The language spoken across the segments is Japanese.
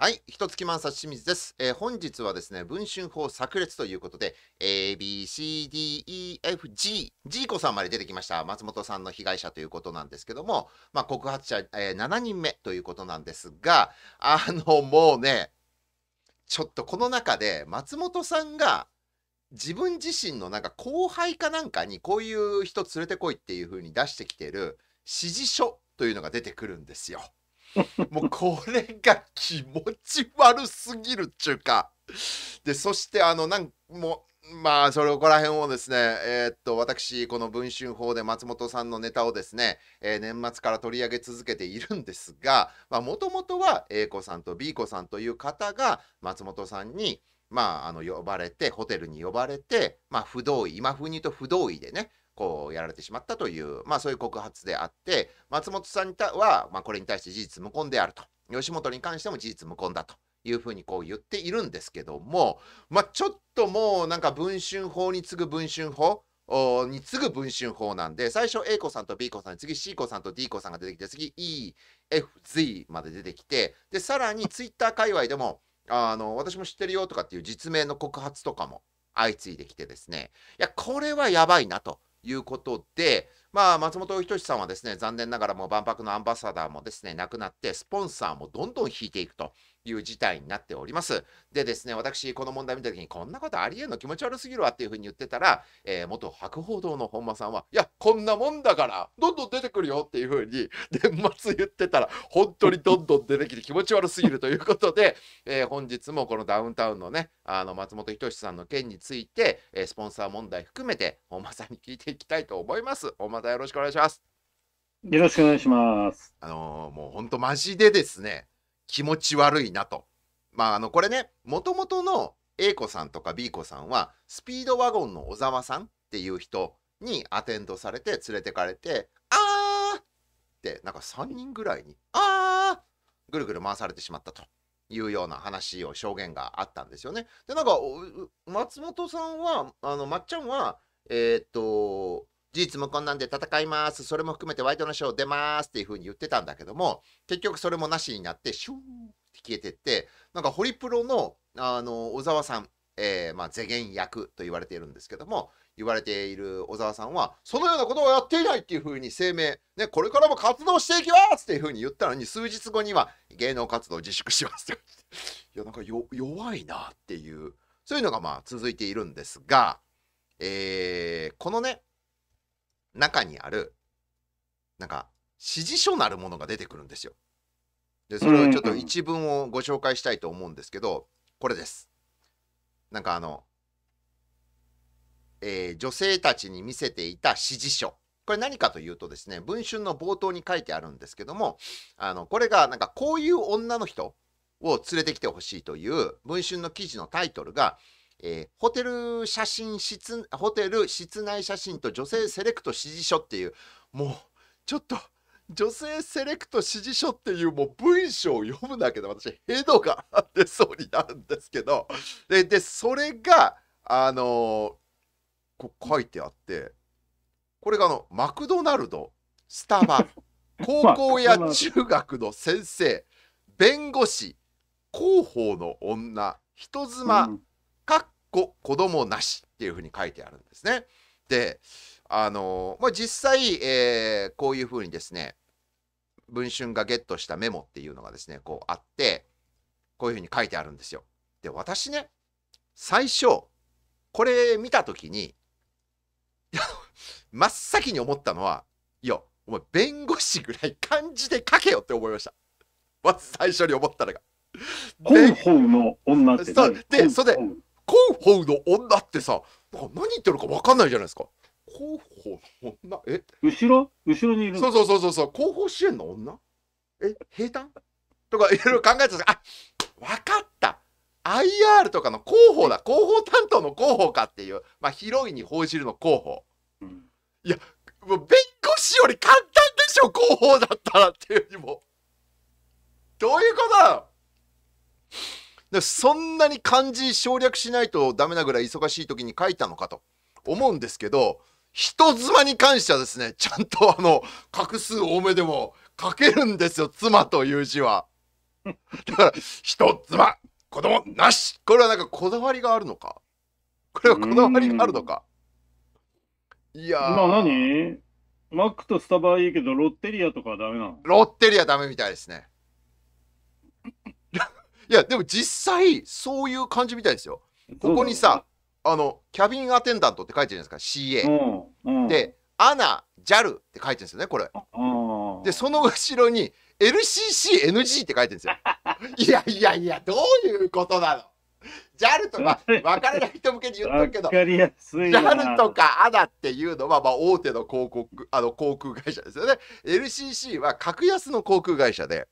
はい、一月満冊清水です、えー、本日はですね、文春法炸裂ということで、A, B, C, D, E, F, G、G 子さんまで出てきました、松本さんの被害者ということなんですけども、まあ、告発者、えー、7人目ということなんですが、あの、もうね、ちょっとこの中で松本さんが自分自身のなんか後輩かなんかにこういう人連れてこいっていう風に出してきてる指示書というのが出てくるんですよ。もうこれが気持ち悪すぎるっちゅうかでそしてあのなんもまあそれここら辺をですねえー、っと私この「文春法」で松本さんのネタをですね、えー、年末から取り上げ続けているんですがもともとは A 子さんと B 子さんという方が松本さんにまあ、あの呼ばれてホテルに呼ばれて、まあ、不同意今風に言うと不同意でねこうやられてしまったという、まあ、そういう告発であって松本さんは、まあ、これに対して事実無根であると吉本に関しても事実無根だというふうにこう言っているんですけども、まあ、ちょっともうなんか文春法に次ぐ文春法に次ぐ文春法なんで最初 A 子さんと B 子さん次 C 子さんと D 子さんが出てきて次 EFZ まで出てきてでさらにツイッター界隈でもあの私も知ってるよとかっていう実名の告発とかも相次いできてですねいやこれはやばいなということで、まあ、松本人志さんはですね、残念ながらもう万博のアンバサダーもですね、なくなって、スポンサーもどんどん引いていくという事態になっております。でですね、私、この問題見た時に、こんなことありえんの気持ち悪すぎるわっていうふうに言ってたら、えー、元博報堂の本間さんは、いや、こんなもんだから、どんどん出てくるよっていうふうに、年末言ってたら、本当にどんどん出てきて気持ち悪すぎるということで、えー、本日もこのダウンタウンのね、あの松本人志さんの件について、えー、スポンサー問題含めて、本間さんに聞いていきたいと思います。本間さん、よろしくお願いします。よろしくお願いします。あのー、もう本当マジでですね、気持ち悪いなと。まあ、あの、これね、もともとの A 子さんとか B 子さんは、スピードワゴンの小沢さんっていう人にアテンドされて連れてかれて、あーって、なんか3人ぐらいに、あーぐるぐる回されてしまったと。いうような話を証言があったんですよね。でなんか松本さんはあのまっちゃんはえー、っと事実無根なんで戦います。それも含めてワイドナショー出ますっていう風に言ってたんだけども、結局それもなしになって、シューって消えてって、なんかホリプロの、あの、小沢さん、えー、まあ、世間役と言われているんですけども、言われている小沢さんは、そのようなことはやっていないっていうふうに声明、ね、これからも活動していきますっていうふうに言ったのに、数日後には芸能活動自粛しますって。いや、なんか弱いなっていう、そういうのがまあ続いているんですが、えー、このね、中にあるなんか指示書なるものが出てくるんですよ。でそれをちょっと一文をご紹介したいと思うんですけどこれです。なんかあの、えー、女性たちに見せていた指示書。これ何かというとですね、文春の冒頭に書いてあるんですけども、あのこれがなんかこういう女の人を連れてきてほしいという文春の記事のタイトルが、えー、ホテル写真室、ホテル室内写真と女性セレクト指示書っていう、もう、ちょっと、女性セレクト指示書っていうもう文章を読むだけで私、ヘドが出そうになるんですけど、で、でそれが、あのー、こう書いてあって、これがあの、マクドナルド、スタバ、高校や中学の先生、弁護士、広報の女、人妻、うん子子供なしっていうふうに書いてあるんですね。で、あのまあ、実際、えー、こういうふうにですね、文春がゲットしたメモっていうのがですね、こうあって、こういうふうに書いてあるんですよ。で、私ね、最初、これ見た時に、真っ先に思ったのは、いや、お前、弁護士ぐらい漢字で書けよって思いました。まず最初に思ったのが。ほうの女ってそうで、それで、広報の女ってさ、何言ってるか分かんないじゃないですか。広報の女え後ろ後ろにいるそうそうそうそう広報支援の女え平坦とかいろいろ考えてたあ分かった !IR とかの広報だ広報担当の広報かっていう、まあ、広いに報じるの広報。うん、いや、もう弁護士より簡単でしょ広報だったらっていうよりも。どういうことだのでそんなに漢字省略しないとダメなぐらい忙しい時に書いたのかと思うんですけど人妻に関してはですねちゃんとあの画数多めでも書けるんですよ妻という字は。だから人妻子供なしこれはなんかこだわりがあるのかこれはこだわりがあるのかいやまあ何マックとスタバはいいけどロッテリアとかはダメなのロッテリアダメみたいですね。いや、でも実際、そういう感じみたいですよ。ここにさ、あの、キャビンアテンダントって書いてるじゃないですか、CA。うんうん、で、アナ、JAL って書いてるんですよね、これ。うん、で、その後ろに、LCCNG って書いてるんですよ。いやいやいや、どういうことなの JAL とか分からない人向けに言っとくけど JAL とかアナっていうのはまあ大手の広告あの航空会社ですよね LCC は格安の航空会社で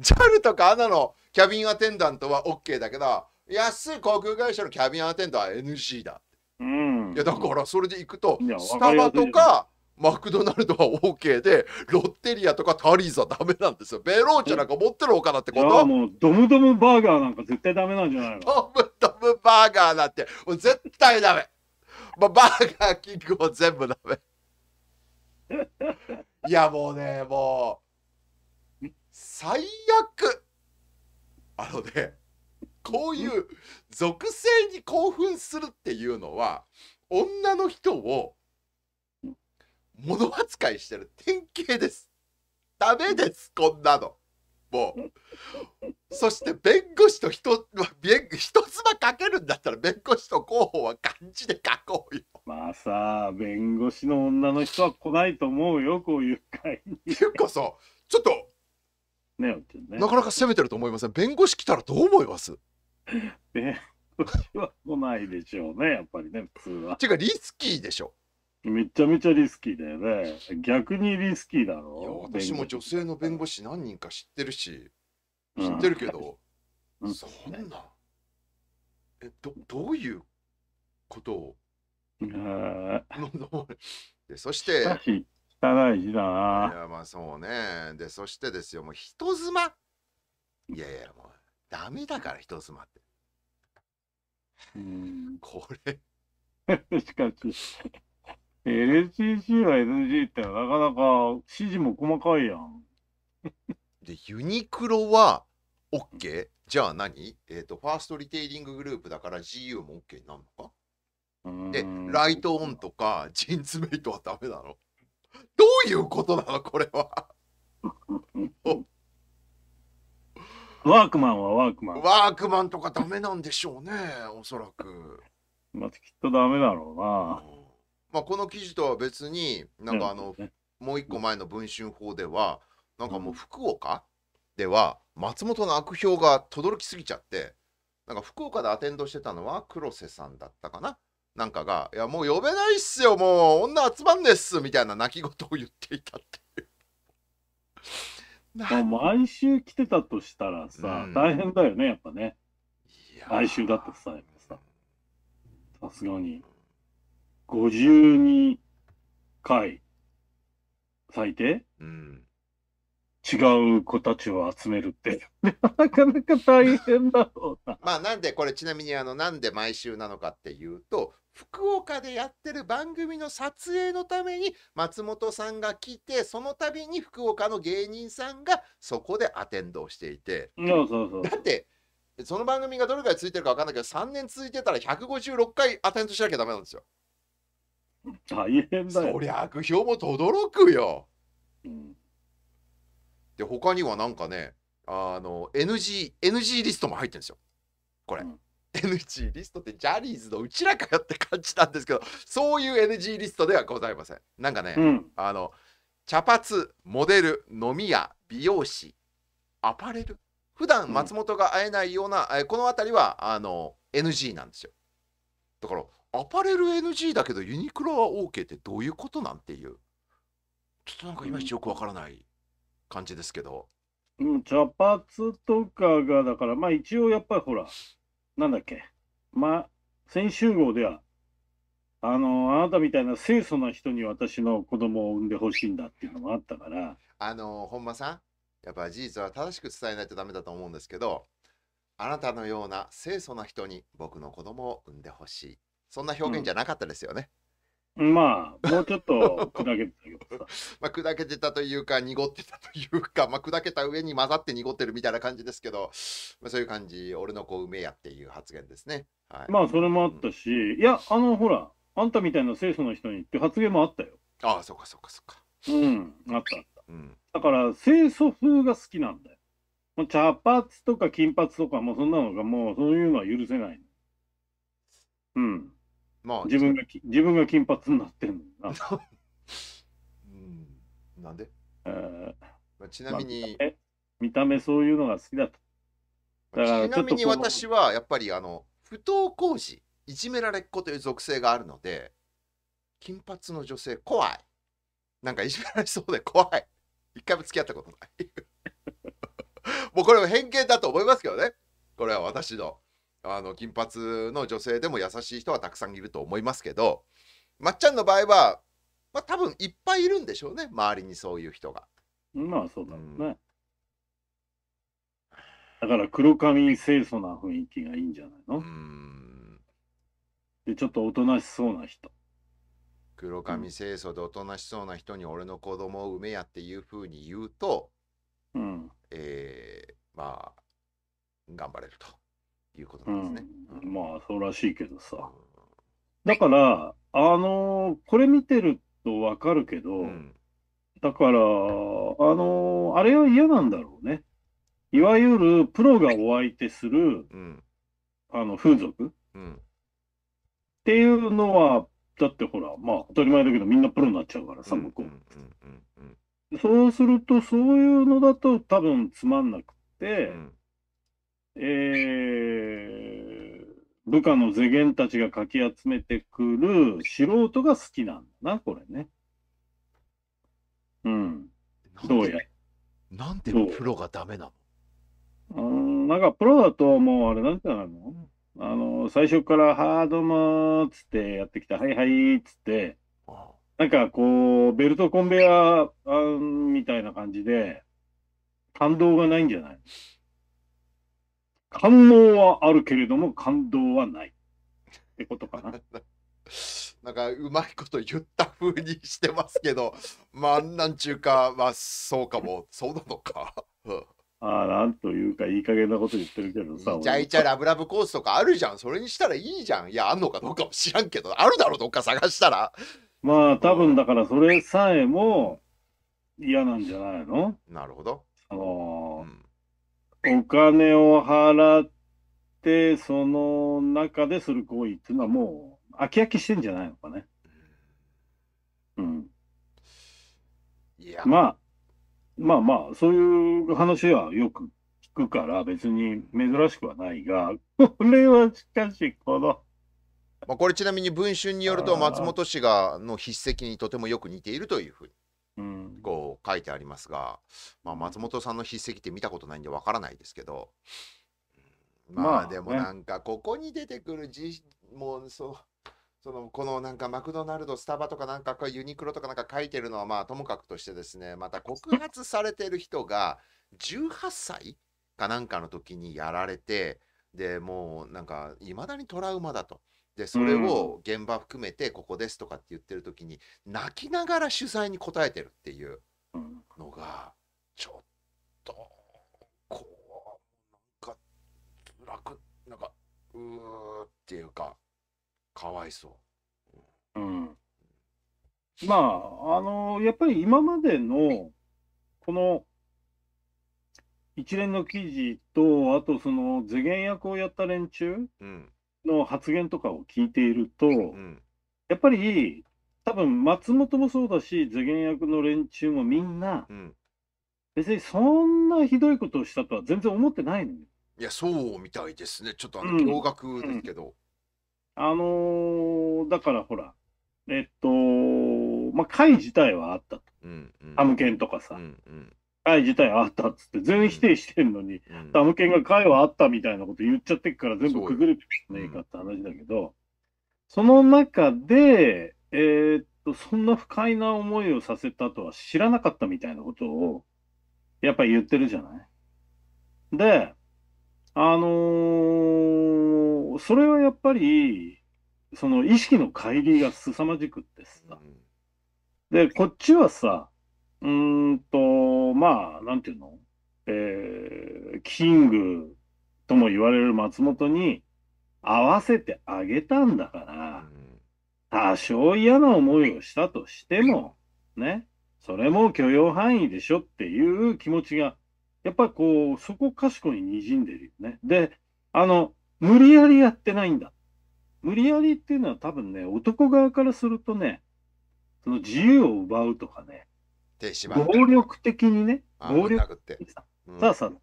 JAL とかあ n のキャビンアテンダントは OK だけど、安い航空会社のキャビンアテンダントは NG だ。うん、いやだからそれで行くと、スタバとかマクドナルドは OK で、ロッテリアとかタリーズはダメなんですよ。ベローチェなんか持ってるおかなってこともうドムドムバーガーなんか絶対ダメなんじゃないのドムドムバーガーだって、もう絶対ダメ。まあ、バーガーキングも全部ダメ。いやもうね、もう。最悪あのねこういう属性に興奮するっていうのは女の人を物扱いしてる典型ですダメですこんなのもうそして弁護士と人弁人妻かけるんだったら弁護士と候補は漢字で書こうよまあさ弁護士の女の人は来ないと思うよこういう会にっていうかさちょっとねなかなか攻めてると思いません弁護士来たらどう思います 弁護士は来ないでしょうねやっぱりね普通はていうかリスキーでしょめちゃめちゃリスキーだよね逆にリスキーだろいや私も女性の弁護士何人か知ってるし知ってるけど、うん、そんなえどどういうことを、でそして汚い字だな。いや、まあそうね。で、そしてですよ、もう人妻いやいや、もうダメだから人妻って。うん、これ しかし、LCC は NG ってなかなか指示も細かいやん。で、ユニクロは OK? じゃあ何えっ、ー、と、ファーストリテイリンググループだから GU も OK になるのかで、ライトオンとかジーンズメイトはダメなのどういうことなのこれは ワークマンはワークマン。ワークマンとかダメなんでしょうね、おそらく。まあ、きっとダメだろうな。まあ、この記事とは別に、なんかあの、ね、もう一個前の文春法では、なんかもう福岡では、松本の悪評が轟きすぎちゃって、なんか福岡でアテンドしてたのは黒瀬さんだったかな。なんかが「いやもう呼べないっすよもう女集まんねっす」みたいな泣き言を言っていたっていう。毎週来てたとしたらさ、うん、大変だよねやっぱね毎週だったさささすがに52回最低、うん、違う子たちを集めるってなかなか大変だろうな。まあなんでこれちなみにあのなんで毎週なのかっていうと福岡でやってる番組の撮影のために松本さんが来てその度に福岡の芸人さんがそこでアテンドをしていてだってその番組がどれくらい続いてるか分かんないけど3年続いてたら156回アテンドしなきゃダメなんですよ。大変だよ。そりゃ悪評もとどろくよ。うん、で他にはなんかねあの NG, NG リストも入ってるんですよこれ。うん NG リストってジャニーズのうちらかよって感じなんですけどそういう NG リストではございませんなんかね、うん、あの茶髪モデル飲み屋美容師アパレル普段松本が会えないような、うん、この辺りはあの NG なんですよだからアパレル NG だけどユニクロは OK ってどういうことなんていうちょっとなんかいまいちよくわからない感じですけど、うん、茶髪とかがだからまあ一応やっぱりほらなんだっけ、ま、先週号では、あの、あなたみたいな清楚な人に私の子供を産んでほしいんだっていうのもあったから。あの、本間さん、やっぱ事実は正しく伝えないとダメだと思うんですけど、あなたのような清楚な人に僕の子供を産んでほしい。そんな表現じゃなかったですよね。うんまあ、もうちょっと砕けてたけどさ。まあ、砕けてたというか、濁ってたというか、まあ、砕けた上に混ざって濁ってるみたいな感じですけど、まあ、そういう感じ、俺の子うめえやっていう発言ですね。はい、まあ、それもあったし、うん、いや、あの、ほら、あんたみたいな清楚の人にって発言もあったよ。ああ、そっかそっかそっか。うん、あったあった。うん、だから、清楚風が好きなんだよ。茶髪とか金髪とか、もうそんなのが、もうそういうのは許せない。うん。まあ、自分が自分が金髪になってんのな。うん、なんで、えーまあ、ちなみに、まあ、見た目そういうのが好きだと。だからちなみに私はやっぱりあの不登校児いじめられっ子という属性があるので金髪の女性怖いなんかいじめられそうで怖い一回も付き合ったことない もうこれは偏見だと思いますけどねこれは私のあの金髪の女性でも優しい人はたくさんいると思いますけどまっちゃんの場合は、まあ、多分いっぱいいるんでしょうね周りにそういう人が。まあそうだろうね。だから黒髪清楚な雰囲気がいいんじゃないのでちょっとおとなしそうな人。黒髪清楚でおとなしそうな人に俺の子供を産めやっていうふうに言うと、うん、えー、まあ頑張れると。いうことなんですね。うん、まあそうらしいけどさ、だからあのこれ見てるとわかるけど、だからあのあれは嫌なんだろうねいわゆるプロがお相手する、あの風俗、っていうのはだってほらまあ当たり前だけどみんなプロになっちゃうからさ向こう。そうするとそういうのだと多分つまんなくって、えー、部下の世間たちがかき集めてくる素人が好きなんだな、これね。うん。どうや。なんでプロがダメなのうんなんかプロだともうあれなんじゃないのあの、最初から、ハードマーっつってやってきた、はいはいっつって、なんかこう、ベルトコンベアみたいな感じで、感動がないんじゃない感動はあるけれども感動はないってことかな。なんかうまいこと言った風にしてますけど、まあなんちゅうか、まあそうかも、そうなのか。ああ、なんというか、いい加減なこと言ってるけどさ。じゃいちゃラブラブコースとかあるじゃん。それにしたらいいじゃん。いや、あんのかどうかも知らんけど、あるだろう、どっか探したら。まあ、多分だから、それさえも嫌なんじゃないのなるほど。あのお金を払って、その中でする行為っていうのはもう、飽き飽きしてんじゃないのかね。うん。いや。まあ、まあまあ、そういう話はよく聞くから、別に珍しくはないが、これはしかし、この。まあこれちなみに文春によると、松本氏がの筆跡にとてもよく似ているというふうに。こう書いてありますが、まあ、松本さんの筆跡って見たことないんでわからないですけど、まあ、まあ、でもなんかここに出てくるじ、ね、もうそそのこのなんかマクドナルドスタバとかなんかユニクロとかなんか書いてるのはまあともかくとしてですねまた告発されてる人が18歳かなんかの時にやられてでもうなんかいまだにトラウマだと。でそれを現場含めてここですとかって言ってる時に泣きながら取材に答えてるっていうのがちょっとこうなんか楽なんかうーっていうかかわいそう。うん、まああのー、やっぱり今までのこの一連の記事とあとその世間役をやった連中、うんの発言とかを聞いていると、うんやっぱり多分松本もそうだし世間役の連中もみんな、うん、別にそんなひどいことをしたとは全然思ってないのよ。いやそうみたいですねちょっとあの驚愕ですけど。うんうん、あのー、だからほらえっとまあ会自体はあったと。うんうん、ハムケンとかさ。うんうん会自体あったっつって全否定してんのに、うん、タムケンが会はあったみたいなこと言っちゃってっから全部くぐるねえかって話だけど、そうん、その中で、えー、っと、そんな不快な思いをさせたとは知らなかったみたいなことを、やっぱり言ってるじゃないで、あのー、それはやっぱり、その意識の乖離が凄まじくってさ。で、こっちはさ、うんと、まあ、なんていうの、えー、キングとも言われる松本に合わせてあげたんだから、多少嫌な思いをしたとしても、ね、それも許容範囲でしょっていう気持ちが、やっぱこう、そこかしこに滲んでるよね。で、あの、無理やりやってないんだ。無理やりっていうのは多分ね、男側からするとね、その自由を奪うとかね、手縛る。暴力的にね、暴力的にさ、そう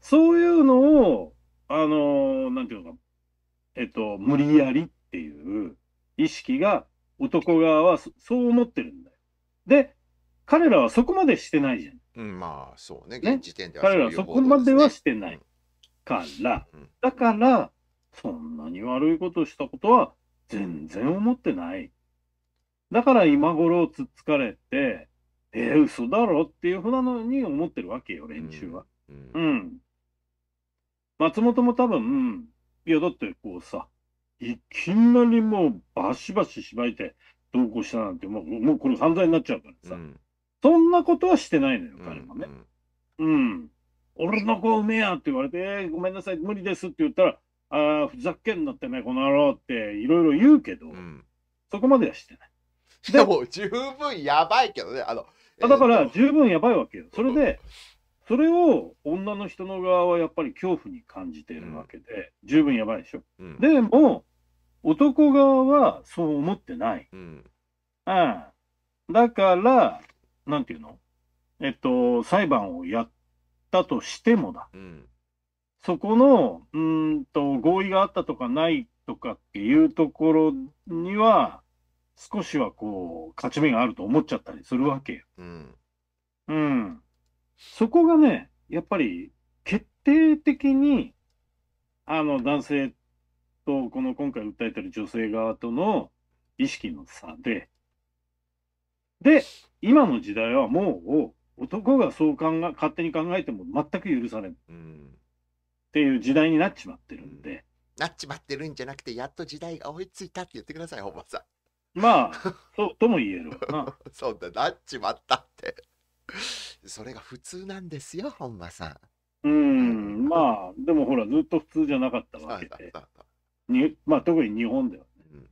そう。いうのを、あのー、なんていうか、えっと、無理やりっていう意識が、男側はそう思ってるんだよ。で、彼らはそこまでしてないじゃん。うん、まあ、そうね、現時点では、ね、彼らはそこまではしてないから、うん、だから、そんなに悪いことしたことは全然思ってない。だから今頃つっつかれて、えー、嘘だろっていうふうなのに思ってるわけよ、連中は。うん。うん、松本も多分、いや、だってこうさ、いきなりもうバシバシしばいて同行したなんて、もうもうこれ犯罪になっちゃうからさ、うん、そんなことはしてないのよ、彼はね。うん、うん、俺の子うめえやって言われて、えー、ごめんなさい、無理ですって言ったら、ああ、ふざけんなってね、この野郎っていろいろ言うけど、そこまではしてない。でも十分やばいけどね、あの。あだから十分やばいわけよ。それで、それを女の人の側はやっぱり恐怖に感じているわけで、うん、十分やばいでしょ。うん、でも、男側はそう思ってない。うん、ああだから、なんていうのえっと、裁判をやったとしてもだ。うん、そこの、うんと、合意があったとかないとかっていうところには、少しはこう、勝ち目があると思っちゃったりするわけよ。うん。うん。そこがね、やっぱり決定的に、あの、男性と、この今回訴えてる女性側との意識の差で、で、今の時代はもう、男がそう考え、勝手に考えても全く許されうん、っていう時代になっちまってるんで。うん、なっちまってるんじゃなくて、やっと時代が追いついたって言ってください、本間さん。まあ、そうとも言えるな。そうだ、なっちまったって。それが普通なんですよ、本間さん。うん、まあ、でもほら、ずっと普通じゃなかったわけで。にまあ、特に日本ではね。うん、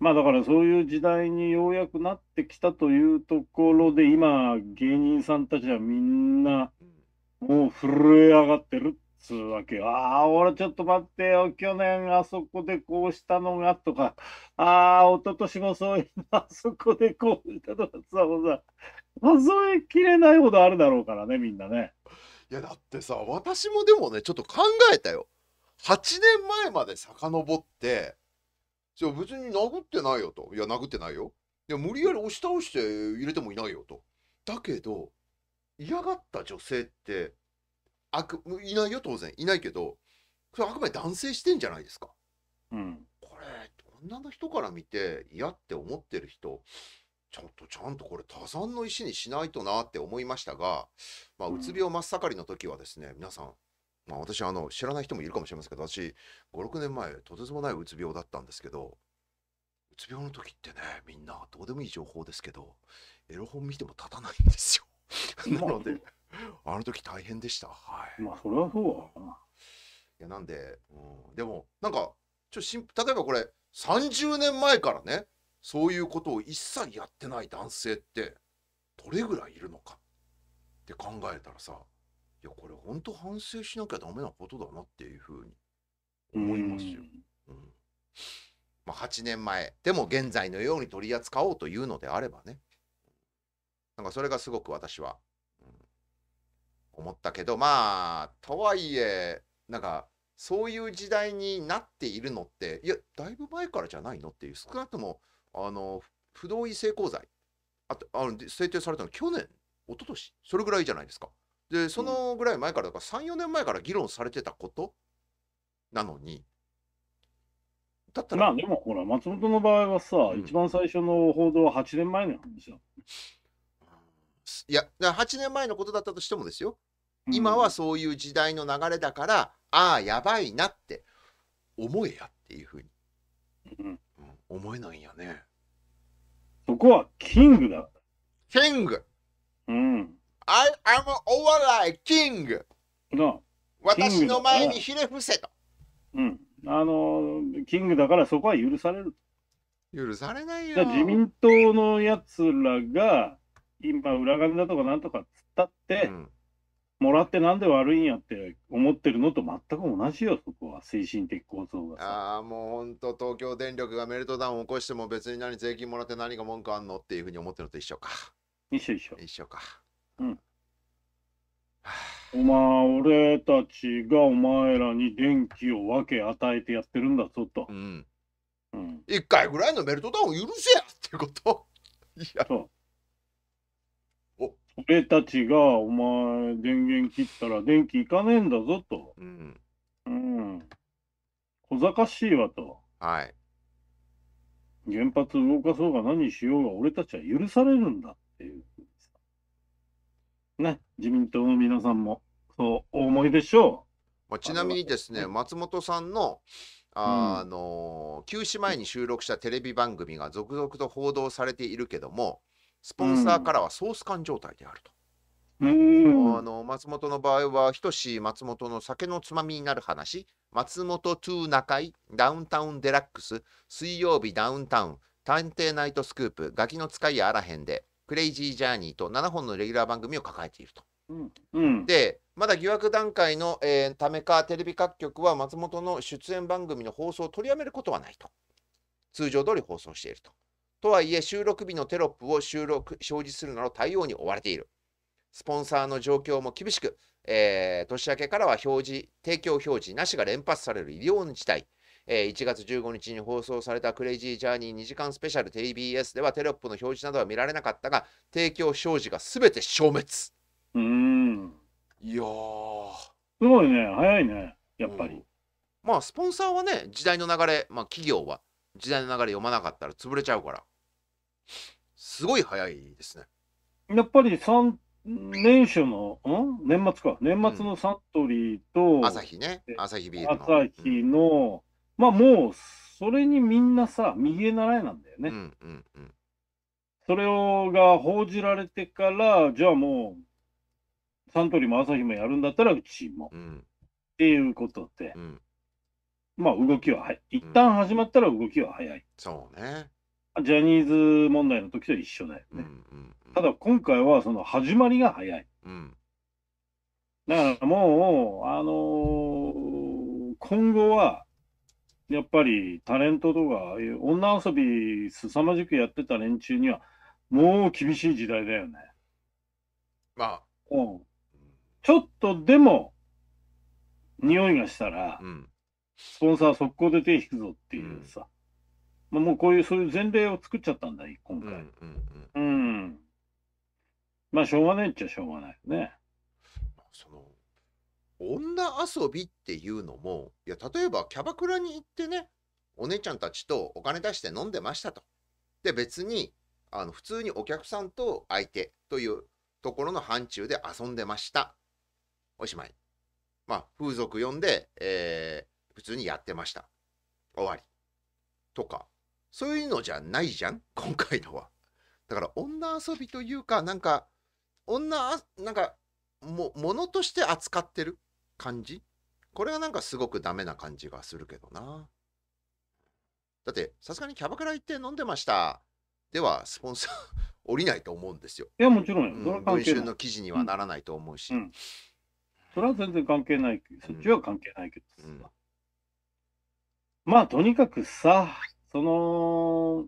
まあ、だからそういう時代にようやくなってきたというところで、今、芸人さんたちはみんな、もう震え上がってるつうわけよ。ああ、俺ちょっと待ってよ。去年あそこでこうしたのがとか、ああ、一昨年もそういうの、あそこでこうしたのがさ、もうさ、数えきれないほどあるだろうからね、みんなね。いや、だってさ、私もでもね、ちょっと考えたよ。8年前まで遡って、じゃあ別に殴ってないよと。いや、殴ってないよ。いや、無理やり押し倒して入れてもいないよと。だけど、嫌がった女性ってあくいないよ当然いないけどそれあくまで男性視点じゃないですか。うん、これ女の人から見て嫌って思ってる人ちょっとちゃんとこれ多山の石にしないとなって思いましたが、まあ、うつ病真っ盛りの時はですね、うん、皆さん、まあ、私あの知らない人もいるかもしれませんけど私56年前とてつもないうつ病だったんですけどうつ病の時ってねみんなどうでもいい情報ですけどエロ本見ても立たないんですよ。なのであの時大変でした。はい。まあ、それはそうだな。いや、なんで、うん、でも、なんか、ちょっと、例えばこれ、30年前からね、そういうことを一切やってない男性って、どれぐらいいるのかって考えたらさ、いや、これ本当反省しなきゃダメなことだなっていうふうに思いますよ。うんうん、まあ、8年前、でも現在のように取り扱おうというのであればね、なんかそれがすごく私は思ったけどまあとはいえなんかそういう時代になっているのっていやだいぶ前からじゃないのっていう少なくともあの不同意性交罪あとあの制定されたの去年一昨年それぐらいじゃないですか。でそのぐらい前からだから34年前から議論されてたことなのに。だったらまあでもほら松本の場合はさ、うん、一番最初の報道は8年前の話だ。いや8年前のことだったとしてもですよ今はそういう時代の流れだから、うん、ああやばいなって思えやっていうふうに、うん思えないんやねそこはキングだキングうん I am a お笑いキング私の前にひれ伏せとうんあのキングだからそこは許される許されないよ自民党のやつらが今裏金だとかなんとかつったって、うん、もらってなんで悪いんやって思ってるのと全く同じよそこは精神的構造がああもうほんと東京電力がメルトダウンを起こしても別に何税金もらって何が文句あんのっていうふうに思ってるのと一緒か一緒一緒一緒かうんお前俺たちがお前らに電気を分け与えてやってるんだぞと、うんうん、回ぐらいのメルトダウン許せやってこといやそう俺たちが、お前、電源切ったら電気いかねえんだぞと。うん。うん。小賢しいわと。はい。原発動かそうが何しようが、俺たちは許されるんだっていうね、自民党の皆さんも、そうお思いでしょう。まあ、ちなみにですね、松本さんの、あの、うん、休止前に収録したテレビ番組が続々と報道されているけども、スポンサーからはソース缶状態であると。あの松本の場合はし松本の酒のつまみになる話松本2中井ダウンタウンデラックス水曜日ダウンタウン探偵ナイトスクープガキの使いあらへんでクレイジージャーニーと7本のレギュラー番組を抱えていると。うん、でまだ疑惑段階の、えー、ためかテレビ各局は松本の出演番組の放送を取りやめることはないと通常通り放送しているととはいえ収録日のテロップを収録表示するなど対応に追われている。スポンサーの状況も厳しく、えー、年明けからは表示提供表示なしが連発される医療の事態。えー、1月15日に放送されたクレイジージャーニー2時間スペシャル TBS ではテロップの表示などは見られなかったが提供表示がすべて消滅うんいやすごいね早いねやっぱり、うん、まあスポンサーはね時代の流れまあ企業は時代の流れ読まなかったら潰れちゃうからすごい早いですね。やっぱり三年初の、ん年末か。年末のサントリーと、朝日ね。朝日ビールの。朝日の、まあもう、それにみんなさ、右へ習いなんだよね。うんうんうん。それをが報じられてから、じゃあもう、サントリーも朝日もやるんだったら、うちも。うん、っていうことで、うん、まあ動きは、はい、一旦始まったら動きは早い。そうね。ジャニーズ問題の時と一緒だよね。ただ今回はその始まりが早い。うん、だからもう、あのー、今後は、やっぱりタレントとか、女遊び凄まじくやってた連中には、もう厳しい時代だよね。まあ。うん。ちょっとでも、匂いがしたら、うん、スポンサー速攻で手引くぞっていうさ。まあ、もうこういうそういう前例を作っちゃったんだ、今回。うん、うんうん、まあ、しょうがないっちゃしょうがないね。その女遊びっていうのも、いや、例えばキャバクラに行ってね、お姉ちゃんたちとお金出して飲んでましたと。で、別に、あの普通にお客さんと相手というところの範疇で遊んでました。おしまい。まあ、風俗呼んで、えー、普通にやってました。終わり。とか、そういうのじゃないじゃん 今回のは。だから女遊びというかなんか女なんかものとして扱ってる感じこれがなんかすごくダメな感じがするけどな。だってさすがにキャバクラ行って飲んでましたではスポンサー 降りないと思うんですよ。いやもちろん、うん、文春の記事にはならないと思うし。うんうん、それは全然関係ないそっちは関係ないけどまあとにかくさその、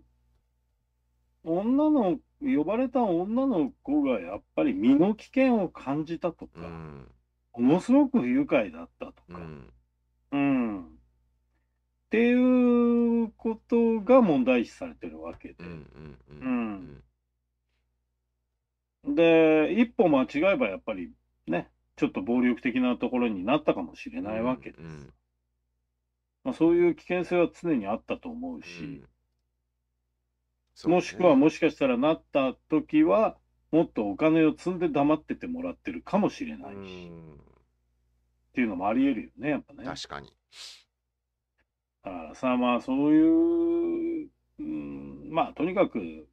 女の、呼ばれた女の子がやっぱり身の危険を感じたとか、うん、ものすごく愉快だったとか、うん、うん、っていうことが問題視されてるわけで、うん、で、一歩間違えばやっぱりね、ちょっと暴力的なところになったかもしれないわけです。まあ、そういう危険性は常にあったと思うし、うん、もしくはもしかしたらなった時はもっとお金を積んで黙っててもらってるかもしれないし、っていうのもありえるよねやっぱね。確かにだからさまあそういう、うん、まあとにかく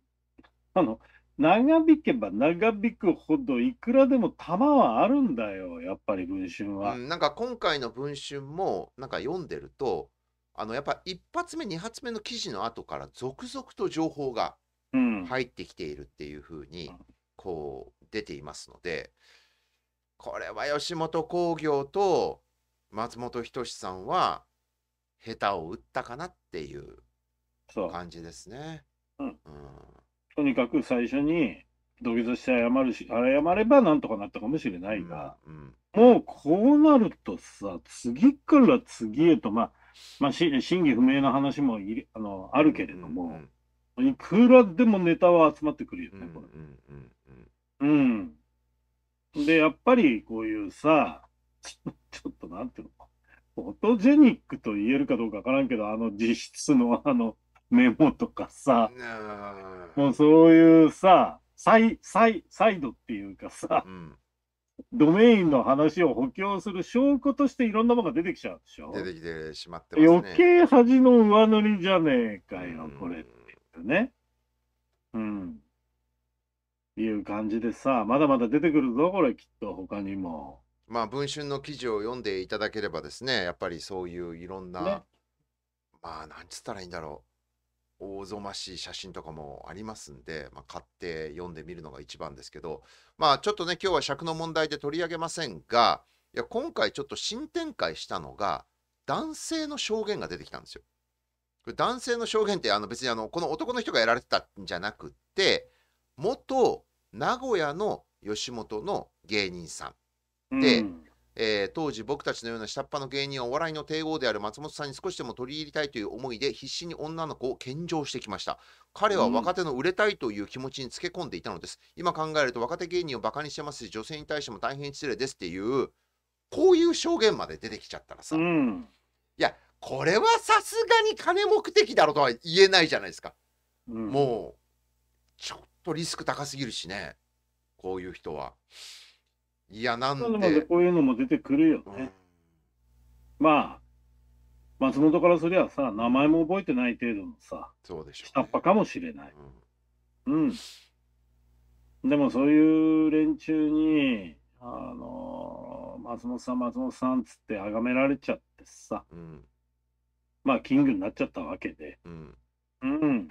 あの長引けば長引くほどいくらでも玉はあるんだよやっぱり文春は、うん、なんか今回の文春もなんか読んでるとあのやっぱ1発目2発目の記事の後から続々と情報が入ってきているっていうふうにこう出ていますのでこれは吉本興業と松本人志さんは下手を打ったかなっていう感じですね。ううん、うんとにかく最初に土下座して謝るし、謝ればなんとかなったかもしれないが、うんうん、もうこうなるとさ、次から次へと、まあ、まあ、真偽不明な話もあのあるけれども、うんうん、いくらでもネタは集まってくるよね、これ。うん、うん、で、やっぱりこういうさ、ちょっとなんていうのか、フォトジェニックと言えるかどうかわからんけど、あの実質のあの、メモとかさ、もうそういうさ、サイ、サイ、サイドっていうかさ、うん、ドメインの話を補強する証拠としていろんなものが出てきちゃうでしょ出てきてしまって、ね、余計恥の上塗りじゃねえかよ、これってね。うん。いう感じでさ、まだまだ出てくるぞ、これきっと他にも。まあ、文春の記事を読んでいただければですね、やっぱりそういういろんな、ね、まあ、なんつったらいいんだろう。おぞましい写真とかもありますんで、まあ、買って読んでみるのが一番ですけど、まあ、ちょっとね、今日は尺の問題で取り上げませんが、いや今回ちょっと新展開したのが、男性の証言が出てきたんですよ。男性の証言ってあの別にあのこの男の人がやられてたんじゃなくて、元名古屋の吉本の芸人さんで、うんえー、当時僕たちのような下っ端の芸人はお笑いの帝王である松本さんに少しでも取り入れたいという思いで必死に女の子を献上してきました彼は若手の売れたいという気持ちにつけ込んでいたのです、うん、今考えると若手芸人をバカにしてますし女性に対しても大変失礼ですっていうこういう証言まで出てきちゃったらさ、うん、いやこれはさすがに金目的だろとは言えないじゃないですか、うん、もうちょっとリスク高すぎるしねこういう人は。いや、なんで。こういうのも出てくるよね。うん、まあ、松本からすりゃさ、名前も覚えてない程度のさ、そうでしょう、ね、下っ端かもしれない。うん。うん、でも、そういう連中に、あのー、松本さん、松本さんっつって崇められちゃってさ、うん、まあ、キングになっちゃったわけで、うん。うん、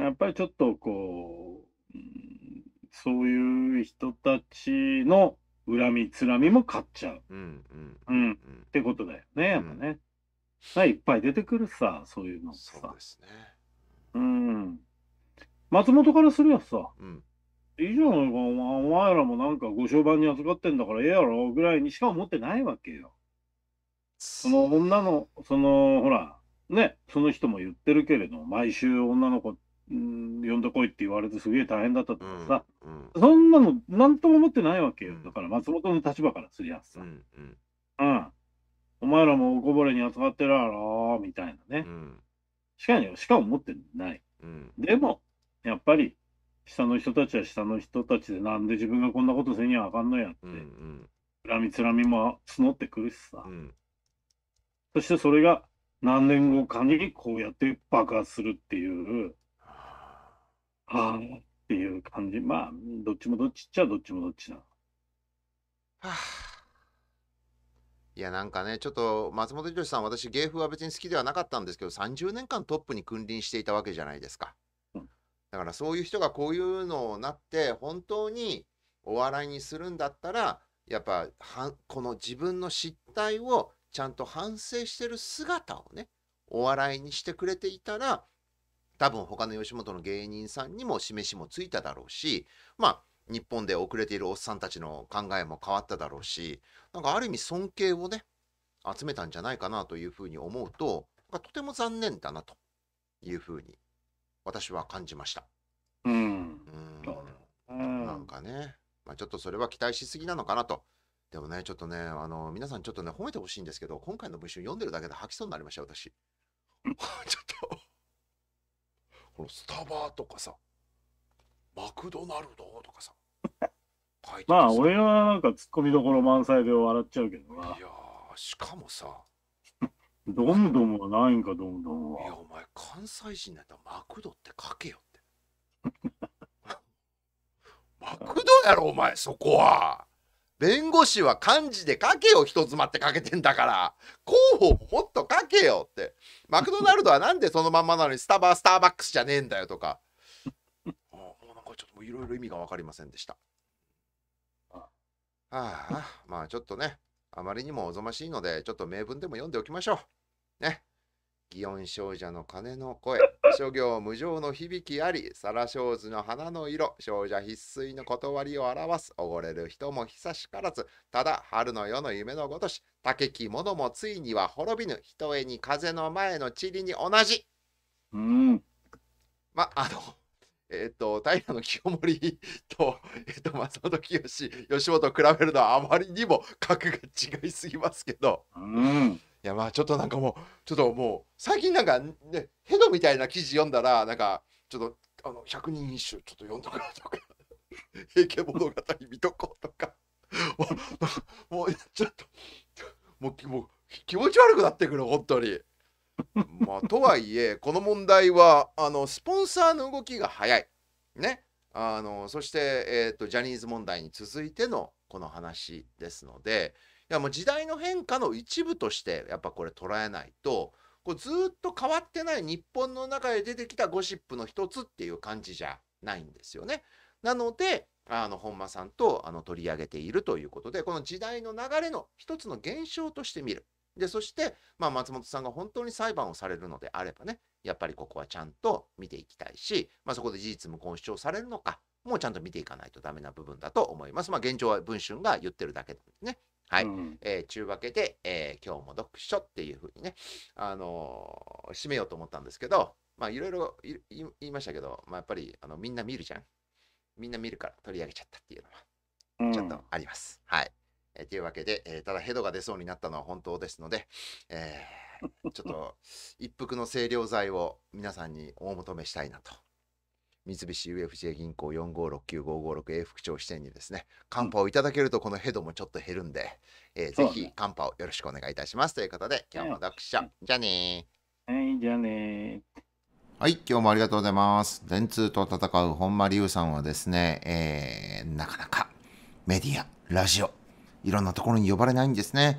やっぱりちょっとこう、うんそういう人たちの恨み、つらみも買っちゃう。うん、うん、ってことだよね、やっぱね。うん、いっぱい出てくるさ、そういうのさ。そうですね。うん。松本からすやつさ、うん、いいじゃないか、お前らもなんかご商売に預かってんだからええやろぐらいにしか思ってないわけよ。その女の、その、ほら、ね、その人も言ってるけれど、毎週女の子うん、呼んでこいって言われてすげえ大変だったとかさ、うんそんなの何とも思ってないわけよ、だから松本の立場からすりゃさ、うんお前らもおこぼれに扱ってるやろみたいなね、しかにしか思ってない、でもやっぱり下の人たちは下の人たちでなんで自分がこんなことせにはあかんのやって、うんうん、恨みつらみも募ってくるしさ、そしてそれが何年後かにこうやって爆発するっていうはあっていう感じ。まあ、どっちもどっちっちゃどっちもどっちな。はあ、いやなんかね、ちょっと松本博さん、私、芸風は別に好きではなかったんですけど、30年間トップに君臨していたわけじゃないですか。うん、だからそういう人がこういうのをなって、本当にお笑いにするんだったら、やっぱはこの自分の失態をちゃんと反省してる姿をね、お笑いにしてくれていたら、多分他の吉本の芸人さんにも示しもついただろうしまあ日本で遅れているおっさんたちの考えも変わっただろうしなんかある意味尊敬をね集めたんじゃないかなというふうに思うととても残念だなというふうに私は感じました。うん、うんなんかね、まあ、ちょっとそれは期待しすぎなのかなと。でもね、ちょっとね、あの皆さんちょっとね、褒めてほしいんですけど、今回の文章読んでるだけで吐きそうになりました、私。ちょっとこのスタバとかさ、マクドナルドとか さ、まあ、俺はなんかツッコミどころ満載で笑っちゃうけどな。いやー、しかもさ、どんどんはないんか、どんどんいや、は。お前、関西人だったらマクドって書けよって。マクドやろ、お前、そこは。弁護士は漢字で書けよ人妻って書けてんだから候補もっと書けよってマクドナルドはなんでそのまんまなのにスタバスターバックスじゃねえんだよとかあもうなんかちょっといろいろ意味が分かりませんでしたああまあちょっとねあまりにもおぞましいのでちょっと名文でも読んでおきましょうね祇園少女の鐘の声、諸行無常の響きあり、皿小図の花の色、少女必須の断りを表す、おごれる人も久しからず、ただ春の夜の夢のごとし、竹き者もついには滅びぬ、ひとえに風の前の塵に同じ。うん。ま、あの、えっ、と、平の清盛と、えっ、と、松本清、吉本比べるのはあまりにも格が違いすぎますけど。うん。いやまあちょっとなんかもうちょっともう最近なんかねヘドみたいな記事読んだらなんかちょっとあの百人一首ちょっと読んどうとか「平家物語見とこ」うとかもうちょっともうもう気持ち悪くなってくる本当に。まあ、とはいえこの問題はあのスポンサーの動きが早い。ね。あのそして、えーとジャニーズ問題に続いてのこの話ですので、やもう時代の変化の一部としてやっぱこれ捉えないとこうずっと変わってない日本の中で出てきたゴシップの一つっていう感じじゃないんですよね。なのであの本間さんとあの取り上げているということでこの時代の流れの一つの現象として見る。でそして、まあ、松本さんが本当に裁判をされるのであればねやっぱりここはちゃんと見ていきたいし、まあ、そこで事実無根主張されるのかもうちゃんと見ていかないとダメな部分だと思います。まあ、現状は文春が言ってるだけなんでね。はい。うん、えー、中分けで、えー、今日も読書っていうふうにね、あのー、締めようと思ったんですけど、まあ、いろいろ言いましたけど、まあ、やっぱり、あの、みんな見るじゃん。みんな見るから取り上げちゃったっていうのは、ちょっとあります。うん、はい。えー、というわけで、えー、ただヘドが出そうになったのは本当ですので、えー、ちょっと一服の清涼剤を皆さんにお求めしたいなと。三菱 UFJ 銀行4569556 A 副長支店にですね、カンパをいただけるとこのヘドもちょっと減るんで、えー、ぜひカンパをよろしくお願いいたしますということで、今日も読書、じゃあねはい、じゃあねはい、今日もありがとうございます。電通と戦う本間龍さんはですね、えー、なかなかメディア、ラジオ、いろんなところに呼ばれないんですね。